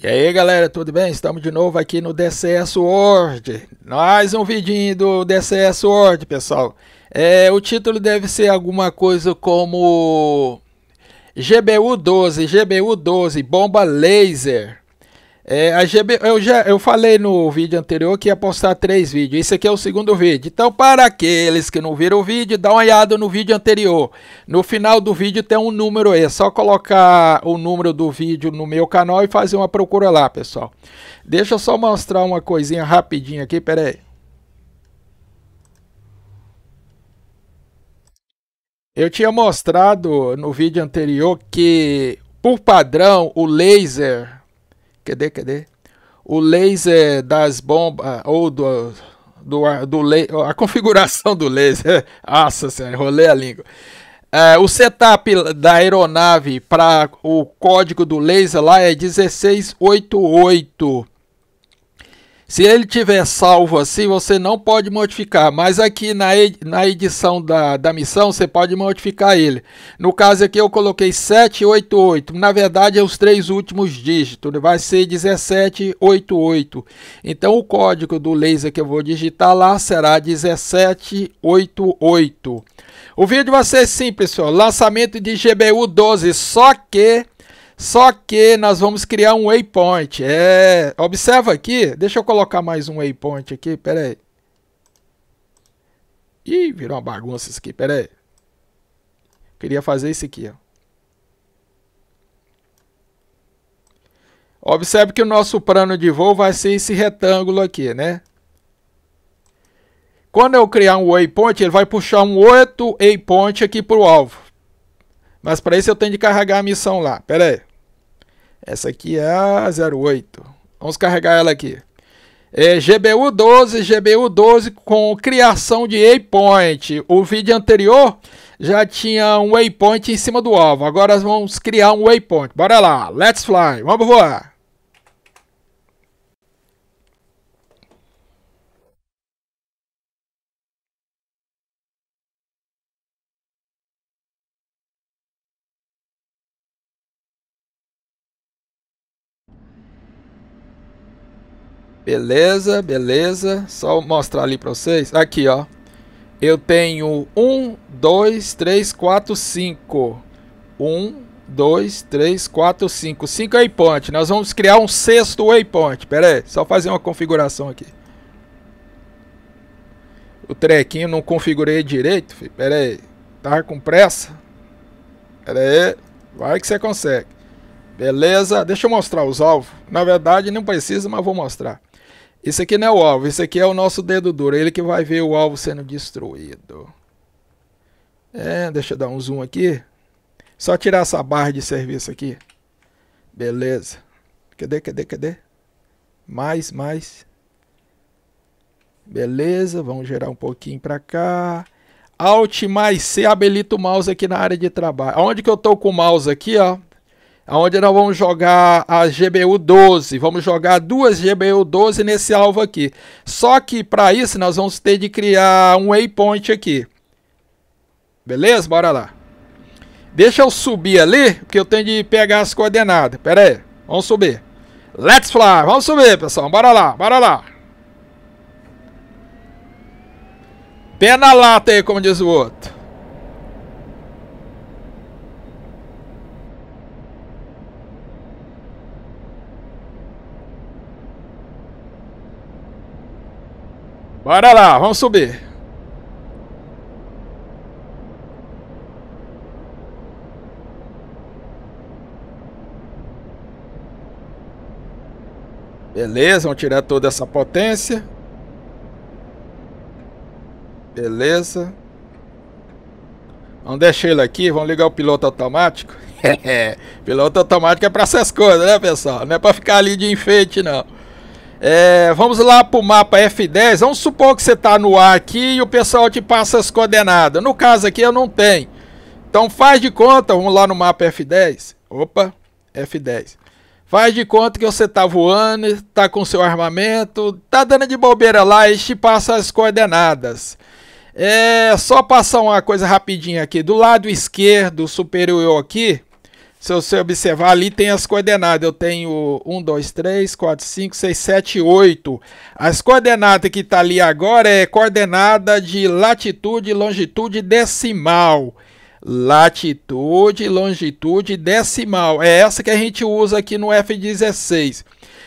E aí galera, tudo bem? Estamos de novo aqui no DCS World. Mais um vidinho do DCS World, pessoal. É, o título deve ser alguma coisa como GBU 12, GBU 12, bomba laser. É, a GB, eu já eu falei no vídeo anterior que ia postar três vídeos. Esse aqui é o segundo vídeo. Então, para aqueles que não viram o vídeo, dá uma olhada no vídeo anterior. No final do vídeo tem um número aí. É só colocar o número do vídeo no meu canal e fazer uma procura lá, pessoal. Deixa eu só mostrar uma coisinha rapidinho aqui. Pera aí. Eu tinha mostrado no vídeo anterior que, por padrão, o laser Cadê, cadê? O laser das bombas, ah, ou do, do, do laser, a configuração do laser. Nossa senhora, rolei a língua. É, o setup da aeronave para o código do laser lá é 1688. Se ele tiver salvo assim, você não pode modificar, mas aqui na edição da, da missão você pode modificar ele. No caso aqui eu coloquei 788, na verdade é os três últimos dígitos, né? vai ser 1788. Então o código do laser que eu vou digitar lá será 1788. O vídeo vai ser simples, pessoal. lançamento de GBU 12, só que só que nós vamos criar um waypoint. É, observa aqui, deixa eu colocar mais um waypoint aqui, pera aí. Ih, virou uma bagunça isso aqui, pera aí. Queria fazer isso aqui, ó. Observe que o nosso plano de voo vai ser esse retângulo aqui, né? Quando eu criar um waypoint, ele vai puxar um outro waypoint aqui para o alvo. Mas para isso eu tenho de carregar a missão lá. Pera aí. Essa aqui é a 08. Vamos carregar ela aqui. É, GBU12, GBU12 com criação de waypoint. O vídeo anterior já tinha um waypoint em cima do alvo. Agora vamos criar um waypoint. Bora lá, let's fly, vamos voar. Beleza, beleza. Só mostrar ali para vocês. Aqui, ó. Eu tenho 1, 2, 3, 4, 5. 1, 2, 3, 4, 5. 5 waypoint. Nós vamos criar um sexto waypoint. Pera aí, só fazer uma configuração aqui. O trequinho não configurei direito, filho. Pera aí. Tá com pressa? Pera aí. Vai que você consegue. Beleza? Deixa eu mostrar os alvos. Na verdade, não precisa, mas vou mostrar. Isso aqui não é o alvo, isso aqui é o nosso dedo duro, é ele que vai ver o alvo sendo destruído. É, deixa eu dar um zoom aqui. Só tirar essa barra de serviço aqui. Beleza. Cadê, cadê, cadê? Mais, mais. Beleza, vamos gerar um pouquinho para cá. Alt mais C habilita o mouse aqui na área de trabalho. Onde que eu tô com o mouse aqui, ó? onde nós vamos jogar a GBU 12. Vamos jogar duas GBU 12 nesse alvo aqui. Só que para isso nós vamos ter de criar um waypoint aqui. Beleza? Bora lá. Deixa eu subir ali, porque eu tenho de pegar as coordenadas. Pera aí, vamos subir. Let's fly, vamos subir, pessoal. Bora lá, bora lá. Pé na lata aí, como diz o outro. Bora lá, vamos subir. Beleza, vamos tirar toda essa potência. Beleza. Vamos deixar ele aqui, vamos ligar o piloto automático. piloto automático é para essas coisas, né, pessoal? Não é para ficar ali de enfeite, não. É, vamos lá para o mapa F10. Vamos supor que você está no ar aqui e o pessoal te passa as coordenadas. No caso aqui eu não tenho. Então faz de conta, vamos lá no mapa F10. Opa, F10. Faz de conta que você está voando, está com seu armamento, está dando de bobeira lá e te passa as coordenadas. É só passar uma coisa rapidinha aqui. Do lado esquerdo superior aqui, se você observar, ali tem as coordenadas. Eu tenho 1, 2, 3, 4, 5, 6, 7, 8. As coordenadas que está ali agora é coordenada de latitude e longitude decimal. Latitude, longitude decimal. É essa que a gente usa aqui no F-16.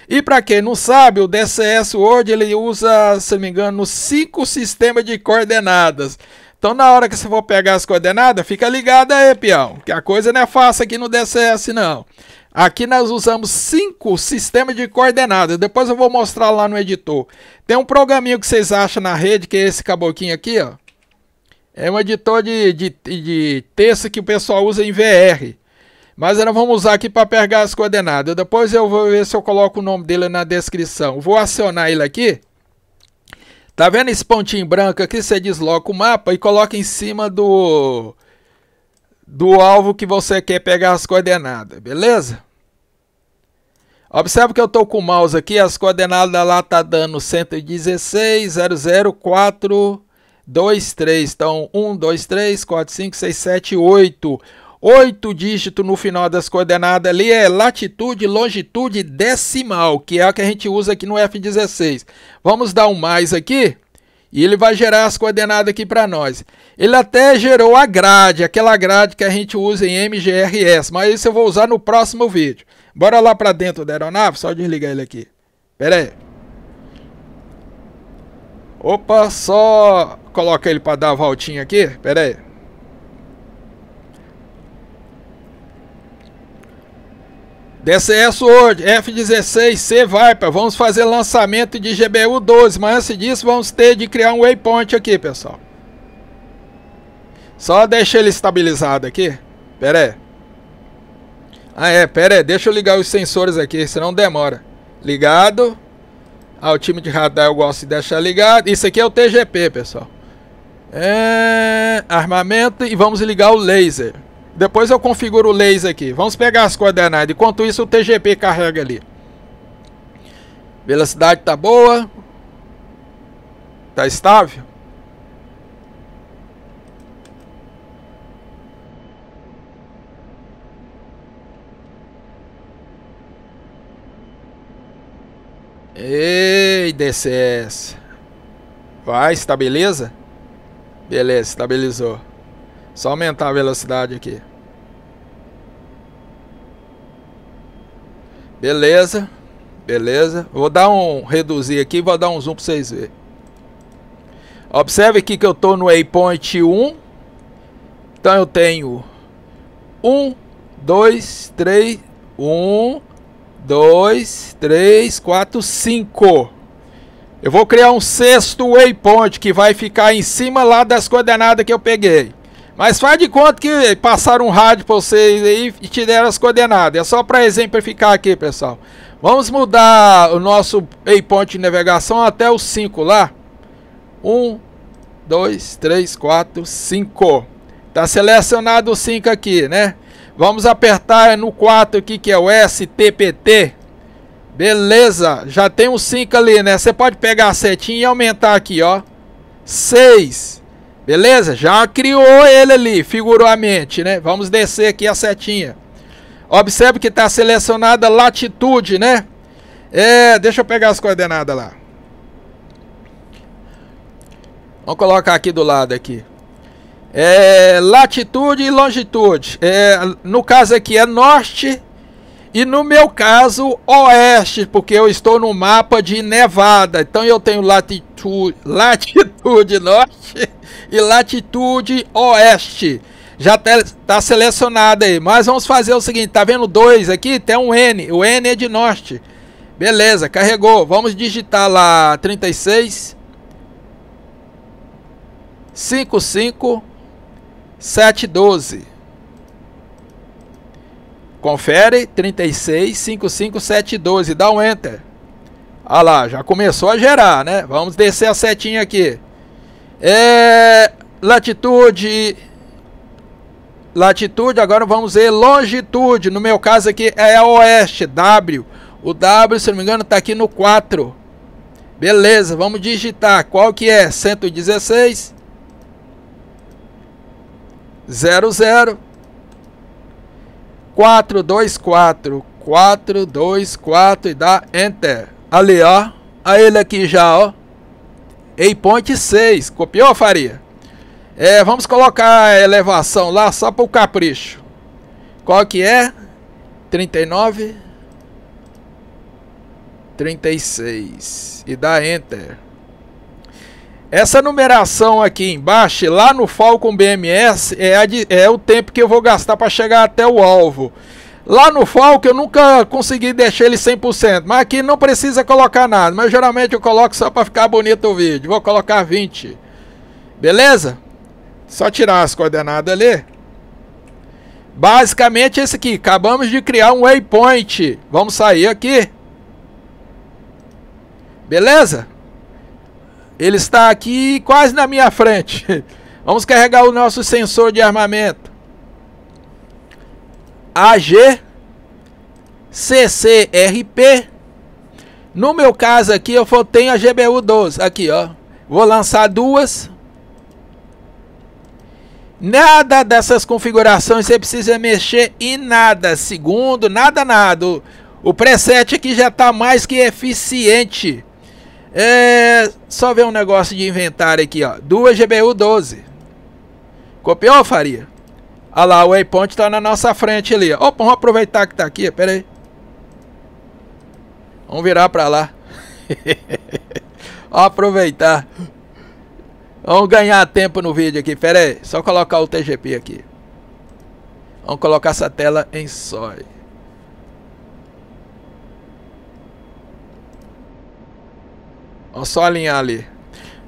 E para quem não sabe, o DCS Word ele usa, se não me engano, cinco sistemas de coordenadas. Então, na hora que você for pegar as coordenadas, fica ligado aí, peão, que a coisa não é fácil aqui no DCS, não. Aqui nós usamos cinco sistemas de coordenadas, depois eu vou mostrar lá no editor. Tem um programinho que vocês acham na rede, que é esse caboquinho aqui, ó. É um editor de, de, de texto que o pessoal usa em VR. Mas nós vamos usar aqui para pegar as coordenadas. Depois eu vou ver se eu coloco o nome dele na descrição. Vou acionar ele aqui. Tá vendo esse pontinho branco aqui? Você desloca o mapa e coloca em cima do, do alvo que você quer pegar as coordenadas, beleza? Observe que eu tô com o mouse aqui, as coordenadas lá tá dando 116, 00, 4, 2, 3. Então, 1, 2, 3, 4, 5, 6, 7, 8 oito dígitos no final das coordenadas ali é latitude, longitude decimal, que é a que a gente usa aqui no F16. Vamos dar um mais aqui e ele vai gerar as coordenadas aqui para nós. Ele até gerou a grade, aquela grade que a gente usa em MGRS, mas isso eu vou usar no próximo vídeo. Bora lá para dentro da aeronave, só desligar ele aqui. Pera aí. Opa, só coloca ele para dar a voltinha aqui. Pera aí. DCS World, F-16, C Viper, vamos fazer lançamento de GBU 12, mas antes disso vamos ter de criar um waypoint aqui, pessoal. Só deixa ele estabilizado aqui. Pera aí. Ah é, pera aí, deixa eu ligar os sensores aqui, senão demora. Ligado. Ah, o time de radar eu gosto de deixar ligado. Isso aqui é o TGP, pessoal. É... Armamento e vamos ligar o laser. Depois eu configuro o laser aqui. Vamos pegar as coordenadas. Enquanto isso, o TGP carrega ali. Velocidade tá boa. Tá estável. Ei, DCS. Vai, está beleza? Beleza, estabilizou. Só aumentar a velocidade aqui. Beleza. Beleza. Vou dar um reduzir aqui, vou dar um zoom para vocês verem. Observe aqui que eu estou no waypoint 1. Então eu tenho 1, 2, 3, 1, 2, 3, 4, 5. Eu vou criar um sexto waypoint que vai ficar em cima lá das coordenadas que eu peguei. Mas faz de conta que passaram um rádio para vocês aí e te deram as coordenadas. É só para exemplificar aqui, pessoal. Vamos mudar o nosso waypoint de navegação até o 5 lá. 1, 2, 3, 4, 5. Tá selecionado o 5 aqui, né? Vamos apertar no 4 aqui, que é o STPT. Beleza, já tem um 5 ali, né? Você pode pegar a setinha e aumentar aqui, ó. 6. Beleza? Já criou ele ali, figurou a mente, né? Vamos descer aqui a setinha. Observe que está selecionada latitude, né? É, deixa eu pegar as coordenadas lá. Vamos colocar aqui do lado aqui. É, latitude e longitude. É, no caso aqui é norte, e no meu caso, oeste, porque eu estou no mapa de Nevada. Então eu tenho latitude, latitude norte e latitude oeste. Já está tá selecionado aí. Mas vamos fazer o seguinte, tá vendo dois aqui? Tem um N, o N é de norte. Beleza, carregou. Vamos digitar lá 36 55 712. Confere 365572 dá um enter. Ah lá, já começou a gerar, né? Vamos descer a setinha aqui. É, latitude latitude, agora vamos ver longitude. No meu caso aqui é a oeste, W. O W, se não me engano, está aqui no 4. Beleza, vamos digitar. Qual que é? 116 00 424, 424 e dá Enter. Ali, ó. A ele aqui já, ó. Waypoint 6. Copiou, Faria? É, vamos colocar a elevação lá só para o capricho. Qual que é? 39. 36. E dá Enter. Essa numeração aqui embaixo, lá no Falcon BMS, é, é o tempo que eu vou gastar para chegar até o alvo. Lá no Falcon eu nunca consegui deixar ele 100%, mas aqui não precisa colocar nada. Mas geralmente eu coloco só para ficar bonito o vídeo. Vou colocar 20. Beleza? Só tirar as coordenadas ali. Basicamente esse aqui. Acabamos de criar um waypoint. Vamos sair aqui. Beleza? Ele está aqui quase na minha frente. Vamos carregar o nosso sensor de armamento. AG CCRP. No meu caso aqui, eu tenho a GBU 12. Aqui, ó. Vou lançar duas. Nada dessas configurações você precisa mexer em nada. Segundo, nada, nada. O, o preset aqui já está mais que eficiente. É, só ver um negócio de inventário aqui, ó. Duas GBU 12. Copiou, Faria? Olha lá, o waypoint tá na nossa frente ali. Opa, vamos aproveitar que tá aqui, pera aí. Vamos virar pra lá. aproveitar. Vamos ganhar tempo no vídeo aqui, pera aí. Só colocar o TGP aqui. Vamos colocar essa tela em sóis. Ó, só alinhar ali.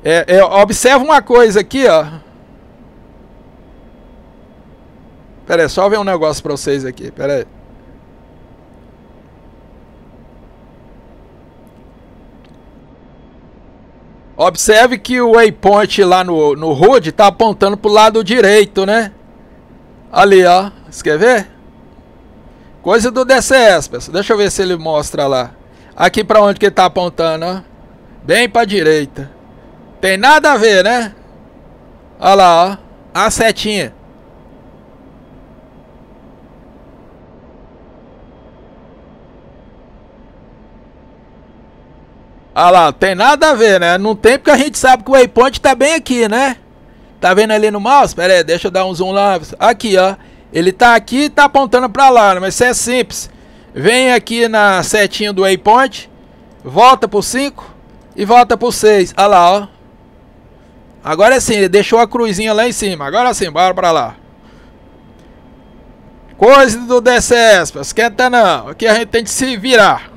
É, é, observa uma coisa aqui, ó. Pera aí, só ver um negócio pra vocês aqui, pera aí. Observe que o waypoint lá no, no HUD tá apontando pro lado direito, né? Ali, ó. Você quer ver? Coisa do DCS, pessoal. Deixa eu ver se ele mostra lá. Aqui para onde que ele tá apontando, ó. Bem pra direita. Tem nada a ver, né? Olha lá, ó. A setinha. Olha lá, tem nada a ver, né? Não tem porque a gente sabe que o waypoint tá bem aqui, né? Tá vendo ali no mouse? Pera aí, deixa eu dar um zoom lá. Aqui, ó. Ele tá aqui e tá apontando pra lá, né? mas isso é simples. Vem aqui na setinha do waypoint, volta pro 5. E volta pro 6. Olha lá, ó. Agora é sim, ele deixou a cruzinha lá em cima. Agora sim, bora pra lá. Coisa do DCS, não esquenta não. Aqui a gente tem que se virar.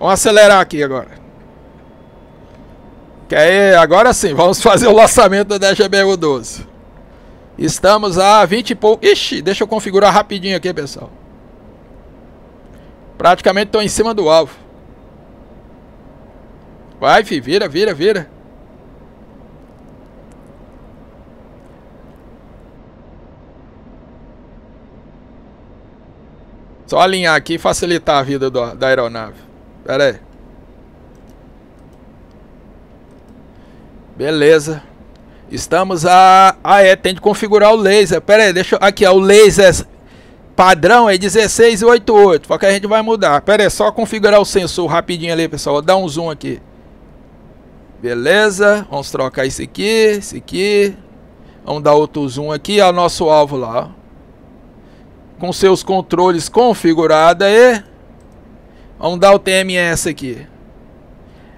Vamos acelerar aqui agora. Que aí, agora sim, vamos fazer o lançamento da GBU 12. Estamos a 20 e pouco. Ixi, deixa eu configurar rapidinho aqui, pessoal. Praticamente estou em cima do alvo. Vai, filho, vira, vira, vira. Só alinhar aqui e facilitar a vida do, da aeronave. Pera aí. Beleza. Estamos a... Ah, é, tem de configurar o laser. Pera aí, deixa eu... Aqui, ó, o laser padrão é 1688. e Só que a gente vai mudar. Pera aí, só configurar o sensor rapidinho ali, pessoal. Vou dar um zoom aqui. Beleza, vamos trocar isso aqui, isso aqui. Vamos dar outro zoom aqui, ao nosso alvo lá. Com seus controles configurados aí. Vamos dar o TMS aqui.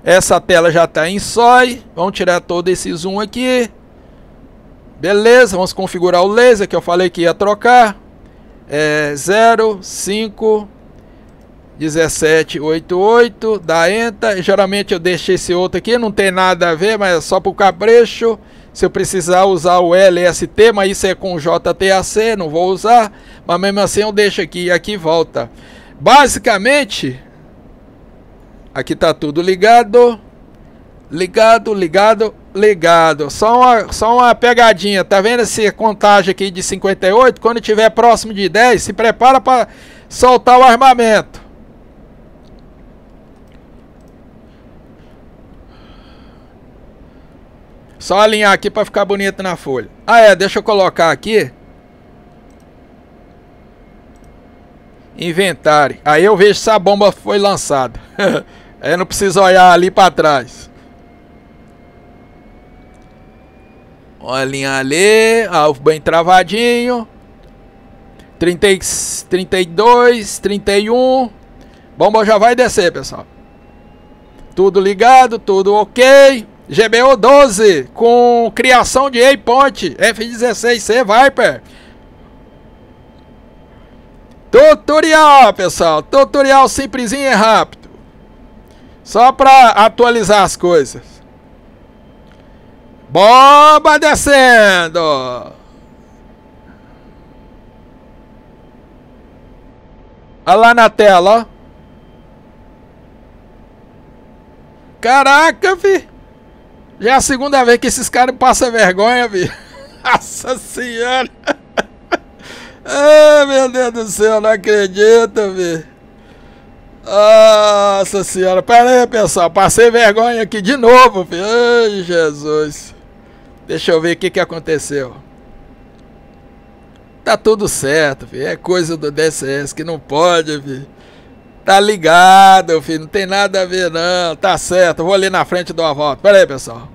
Essa tela já está em sói. Vamos tirar todo esse zoom aqui. Beleza, vamos configurar o laser que eu falei que ia trocar. É 0, 5, 1788 da Enta. Geralmente eu deixo esse outro aqui, não tem nada a ver, mas é só para o capricho. Se eu precisar usar o LST, mas isso é com JTAC, não vou usar. Mas mesmo assim eu deixo aqui e aqui volta. Basicamente, aqui está tudo ligado. Ligado, ligado, ligado. Só uma, só uma pegadinha, tá vendo essa contagem aqui de 58? Quando estiver próximo de 10, se prepara para soltar o armamento. Só alinhar aqui para ficar bonito na folha. Ah, é, deixa eu colocar aqui. Inventário. Aí eu vejo se a bomba foi lançada. Aí é, não precisa olhar ali para trás. Alinhar ali, alvo bem travadinho. 30, 32, 31. Bomba já vai descer, pessoal. Tudo ligado, tudo ok. GBO 12 com criação de A-Point F16C Viper. Tutorial, pessoal. Tutorial simplesinho e rápido. Só para atualizar as coisas. Bomba descendo. Olha lá na tela, ó. Caraca, fi. Já é a segunda vez que esses caras passam vergonha, vi. Nossa senhora. Ai, meu Deus do céu, não acredito, vi. Nossa senhora. Pera aí, pessoal. Passei vergonha aqui de novo, vi? Ai, Jesus. Deixa eu ver o que, que aconteceu. Tá tudo certo, vi? É coisa do DCS que não pode, viu? Tá ligado, filho. Não tem nada a ver, não. Tá certo. vou ali na frente e dou uma volta. Pera aí, pessoal.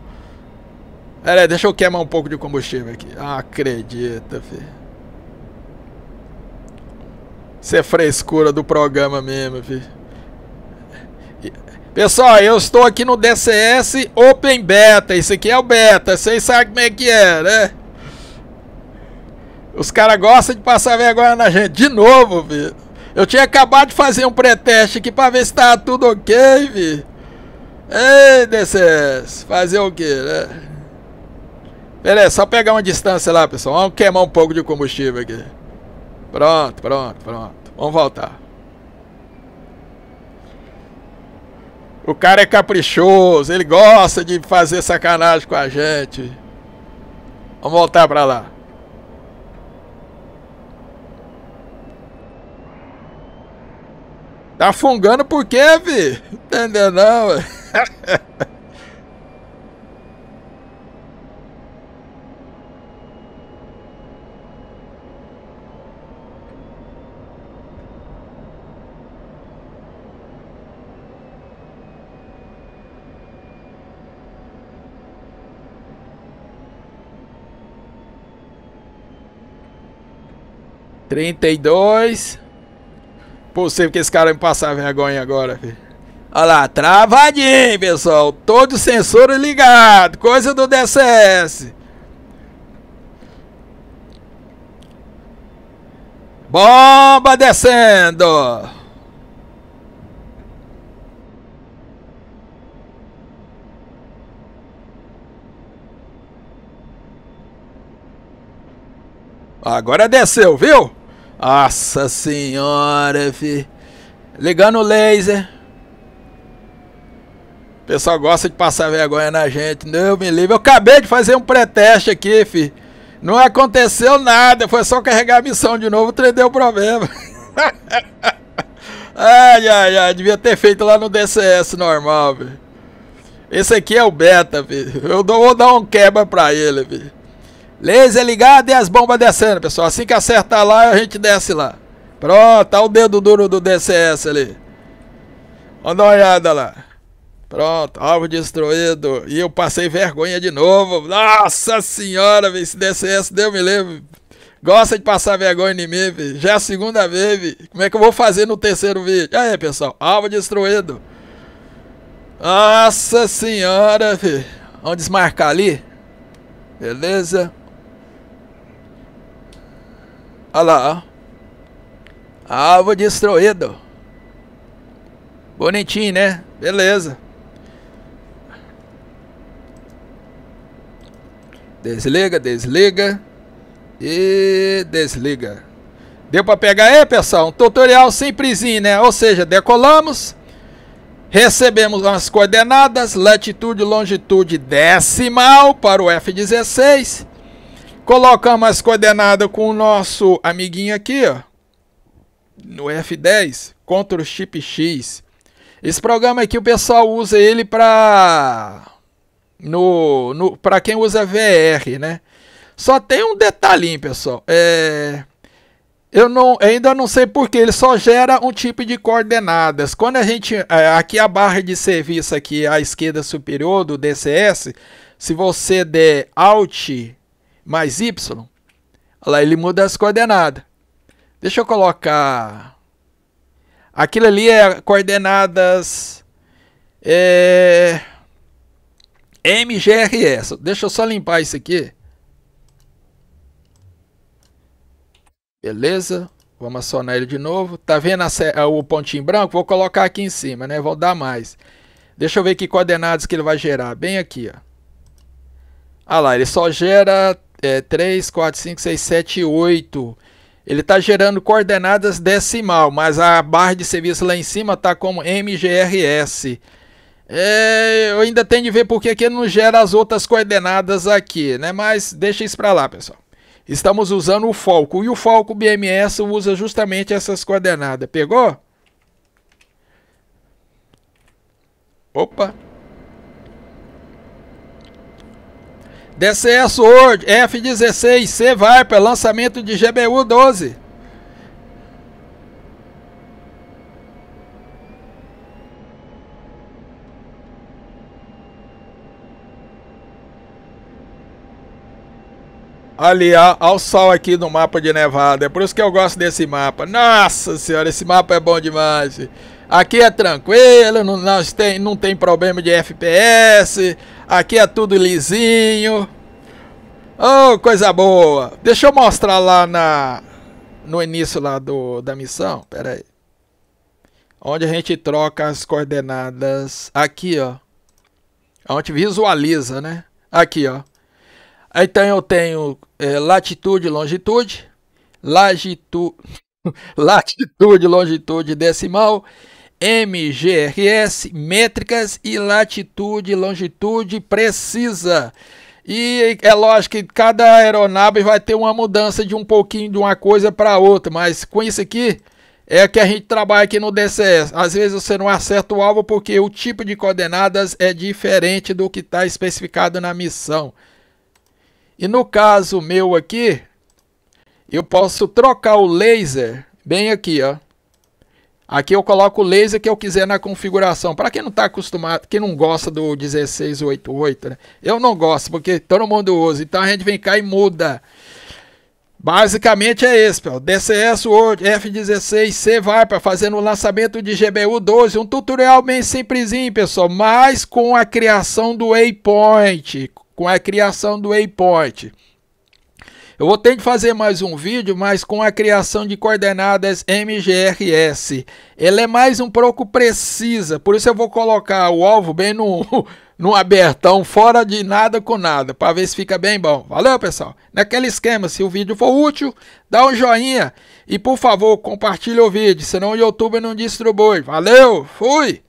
Pera aí, deixa eu queimar um pouco de combustível aqui. acredita, filho. Isso é frescura do programa mesmo, filho. Pessoal, eu estou aqui no DCS Open Beta. Isso aqui é o beta. Vocês sabem como é que é, né? Os caras gostam de passar vergonha na gente. De novo, filho. Eu tinha acabado de fazer um pré-teste aqui pra ver se tá tudo ok, vi. Ei, DCS, fazer o quê, né? Beleza, só pegar uma distância lá, pessoal. Vamos queimar um pouco de combustível aqui. Pronto, pronto, pronto. Vamos voltar. O cara é caprichoso, ele gosta de fazer sacanagem com a gente. Vamos voltar pra lá. Tá fungando por quê, vi? Entendeu não, Trinta e dois possível que esse cara me passar vergonha agora, filho. Olha lá, travadinho, pessoal. Todo sensor ligado. Coisa do DCS. Bomba descendo. Agora desceu, viu? Nossa senhora, fi. Ligando o laser. O pessoal gosta de passar vergonha na gente. Não me livre. Eu acabei de fazer um pré-teste aqui, fi. Não aconteceu nada. Foi só carregar a missão de novo. O problema. ai, ai, ai. Devia ter feito lá no DCS normal, fi. Esse aqui é o beta, fi. Eu vou dar um quebra pra ele, fi. Laser ligado e as bombas descendo, pessoal. Assim que acertar lá, a gente desce lá. Pronto, tá o dedo duro do DCS ali. Vamos dar uma olhada lá. Pronto, alvo destruído. E eu passei vergonha de novo. Nossa senhora, véio, esse DCS, deu me lembro. Gosta de passar vergonha em mim, véio. Já é a segunda vez, véio. Como é que eu vou fazer no terceiro vídeo? Aí, pessoal, alvo destruído. Nossa senhora, filho. Vamos desmarcar ali? Beleza? Olha lá, ó. Alvo destruído. Bonitinho, né? Beleza. Desliga, desliga. E desliga. Deu para pegar aí, pessoal? Um tutorial simplesinho, né? Ou seja, decolamos. Recebemos as coordenadas, latitude e longitude decimal para o F-16 Colocamos as coordenadas com o nosso amiguinho aqui, ó. No F10, Ctrl Chip X. Esse programa aqui o pessoal usa ele para no, no para quem usa VR, né? Só tem um detalhinho, pessoal. É, eu não, ainda não sei porque ele só gera um tipo de coordenadas. Quando a gente é, aqui a barra de serviço aqui à esquerda superior do DCS, se você der Alt mais y, lá ele muda as coordenadas. Deixa eu colocar... Aquilo ali é coordenadas... É... MGRS. Deixa eu só limpar isso aqui. Beleza. Vamos acionar ele de novo. Tá vendo a, o pontinho branco? Vou colocar aqui em cima, né? Vou dar mais. Deixa eu ver que coordenadas que ele vai gerar. Bem aqui, ó. Ah lá, ele só gera é, 3, 4, 5, 6, 7, 8. Ele está gerando coordenadas decimal, mas a barra de serviço lá em cima está como MGRS. É, eu ainda tenho de ver porque que ele não gera as outras coordenadas aqui, né? Mas deixa isso para lá, pessoal. Estamos usando o Falco. E o Falco BMS usa justamente essas coordenadas. Pegou? Opa! DCS World F-16C Viper, lançamento de GBU-12. Ali, ao sol aqui no mapa de nevada. É por isso que eu gosto desse mapa. Nossa senhora, esse mapa é bom demais. Aqui é tranquilo, não, não, tem, não tem problema de FPS. Aqui é tudo lisinho. Oh, coisa boa. Deixa eu mostrar lá na no início lá do, da missão. Pera aí. Onde a gente troca as coordenadas. Aqui, ó. É onde visualiza, né? Aqui, ó. Então eu tenho é, latitude, longitude. Lagitu... latitude, longitude decimal MGRS, métricas e latitude e longitude precisa. E é lógico que cada aeronave vai ter uma mudança de um pouquinho de uma coisa para outra, mas com isso aqui é que a gente trabalha aqui no DCS. Às vezes você não acerta o alvo porque o tipo de coordenadas é diferente do que está especificado na missão. E no caso meu aqui, eu posso trocar o laser bem aqui, ó. Aqui eu coloco o laser que eu quiser na configuração. Para quem não está acostumado, quem não gosta do 1688, né? eu não gosto porque todo mundo usa. Então a gente vem cá e muda. Basicamente é esse, pessoal. DCS Word F16C vai para fazendo o lançamento de GBU 12, um tutorial bem simplesinho, pessoal, mas com a criação do waypoint, com a criação do waypoint. Eu vou ter de fazer mais um vídeo, mas com a criação de coordenadas MGRS. Ela é mais um pouco precisa, por isso eu vou colocar o alvo bem no, no abertão, fora de nada com nada, para ver se fica bem bom. Valeu, pessoal? Naquele esquema, se o vídeo for útil, dá um joinha e, por favor, compartilha o vídeo, senão o YouTube não distribui. Valeu, fui!